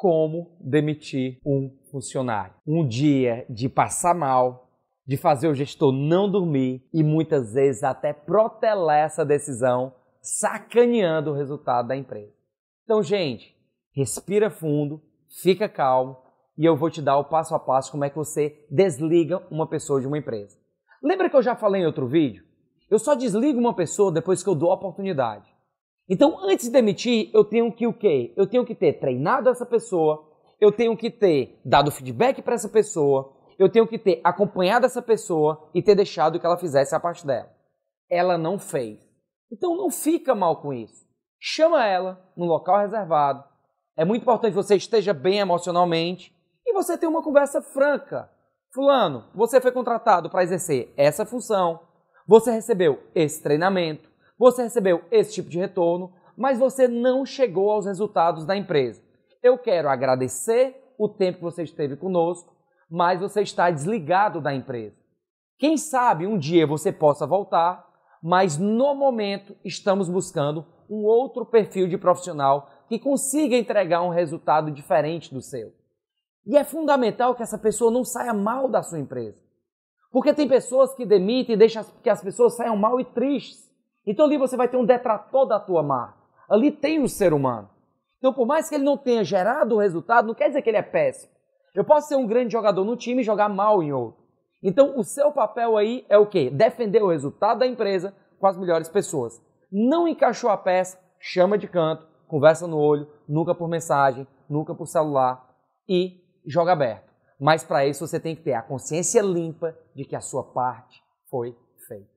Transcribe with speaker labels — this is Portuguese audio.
Speaker 1: como demitir um funcionário. Um dia de passar mal, de fazer o gestor não dormir e muitas vezes até protelar essa decisão, sacaneando o resultado da empresa. Então, gente, respira fundo, fica calmo e eu vou te dar o passo a passo como é que você desliga uma pessoa de uma empresa. Lembra que eu já falei em outro vídeo? Eu só desligo uma pessoa depois que eu dou a oportunidade. Então, antes de demitir, eu tenho que o quê? Eu tenho que ter treinado essa pessoa, eu tenho que ter dado feedback para essa pessoa, eu tenho que ter acompanhado essa pessoa e ter deixado que ela fizesse a parte dela. Ela não fez. Então não fica mal com isso. Chama ela no local reservado. É muito importante que você esteja bem emocionalmente e você ter uma conversa franca. Fulano, você foi contratado para exercer essa função. Você recebeu esse treinamento. Você recebeu esse tipo de retorno, mas você não chegou aos resultados da empresa. Eu quero agradecer o tempo que você esteve conosco, mas você está desligado da empresa. Quem sabe um dia você possa voltar, mas no momento estamos buscando um outro perfil de profissional que consiga entregar um resultado diferente do seu. E é fundamental que essa pessoa não saia mal da sua empresa. Porque tem pessoas que demitem e deixam que as pessoas saiam mal e tristes. Então ali você vai ter um detrator da tua marca. Ali tem um ser humano. Então, por mais que ele não tenha gerado o resultado, não quer dizer que ele é péssimo. Eu posso ser um grande jogador no time e jogar mal em outro. Então, o seu papel aí é o quê? Defender o resultado da empresa com as melhores pessoas. Não encaixou a peça, chama de canto, conversa no olho, nunca por mensagem, nunca por celular e joga aberto. Mas para isso você tem que ter a consciência limpa de que a sua parte foi feita.